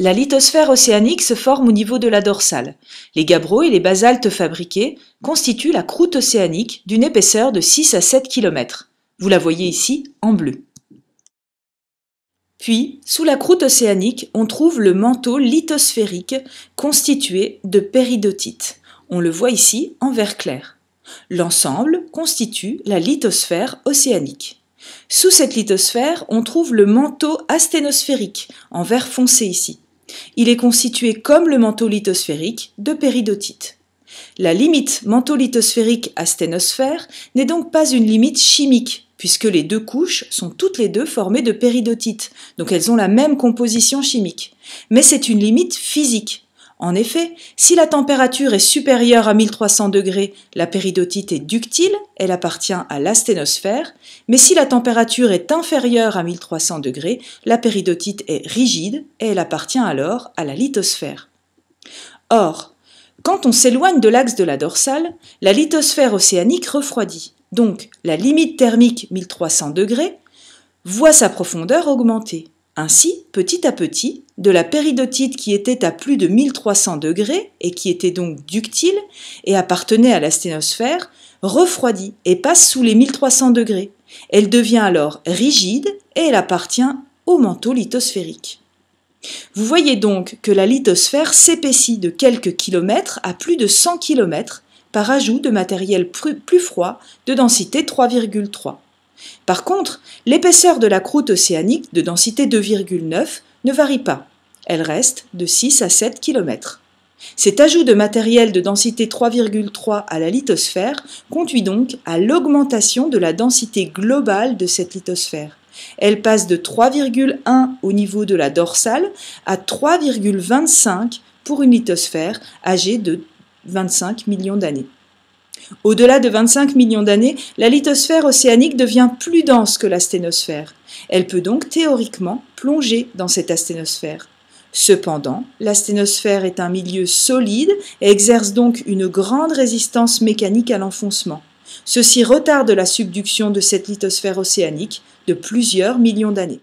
La lithosphère océanique se forme au niveau de la dorsale. Les gabbros et les basaltes fabriqués constituent la croûte océanique d'une épaisseur de 6 à 7 km. Vous la voyez ici en bleu. Puis, sous la croûte océanique, on trouve le manteau lithosphérique constitué de péridotites. On le voit ici en vert clair. L'ensemble constitue la lithosphère océanique. Sous cette lithosphère, on trouve le manteau asténosphérique, en vert foncé ici. Il est constitué comme le manteau lithosphérique de péridotite. La limite manteau lithosphérique à sténosphère n'est donc pas une limite chimique puisque les deux couches sont toutes les deux formées de péridotite, donc elles ont la même composition chimique. Mais c'est une limite physique, en effet, si la température est supérieure à 1300 degrés, la péridotite est ductile, elle appartient à l'asténosphère, mais si la température est inférieure à 1300 degrés, la péridotite est rigide et elle appartient alors à la lithosphère. Or, quand on s'éloigne de l'axe de la dorsale, la lithosphère océanique refroidit. Donc, la limite thermique 1300 degrés voit sa profondeur augmenter. Ainsi, petit à petit, de la péridotite qui était à plus de 1300 degrés et qui était donc ductile et appartenait à la sténosphère, refroidit et passe sous les 1300 degrés. Elle devient alors rigide et elle appartient au manteau lithosphérique. Vous voyez donc que la lithosphère s'épaissit de quelques kilomètres à plus de 100 kilomètres par ajout de matériel plus froid de densité 3,3. Par contre, l'épaisseur de la croûte océanique de densité 2,9 ne varie pas. Elle reste de 6 à 7 km. Cet ajout de matériel de densité 3,3 à la lithosphère conduit donc à l'augmentation de la densité globale de cette lithosphère. Elle passe de 3,1 au niveau de la dorsale à 3,25 pour une lithosphère âgée de 25 millions d'années. Au-delà de 25 millions d'années, la lithosphère océanique devient plus dense que la Elle peut donc théoriquement plonger dans cette asténosphère. Cependant, la est un milieu solide et exerce donc une grande résistance mécanique à l'enfoncement. Ceci retarde la subduction de cette lithosphère océanique de plusieurs millions d'années.